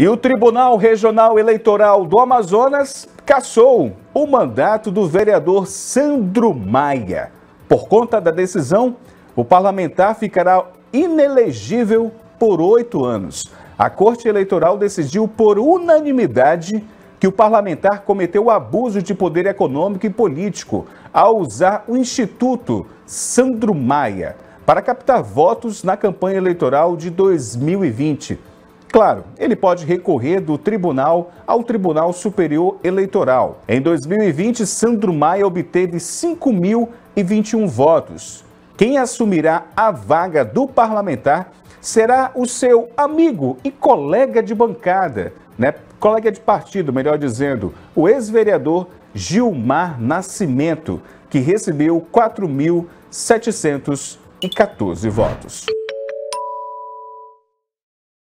E o Tribunal Regional Eleitoral do Amazonas cassou o mandato do vereador Sandro Maia. Por conta da decisão, o parlamentar ficará inelegível por oito anos. A Corte Eleitoral decidiu por unanimidade que o parlamentar cometeu abuso de poder econômico e político ao usar o Instituto Sandro Maia para captar votos na campanha eleitoral de 2020. Claro, ele pode recorrer do tribunal ao Tribunal Superior Eleitoral. Em 2020, Sandro Maia obteve 5.021 votos. Quem assumirá a vaga do parlamentar será o seu amigo e colega de bancada, né? colega de partido, melhor dizendo, o ex-vereador Gilmar Nascimento, que recebeu 4.714 votos.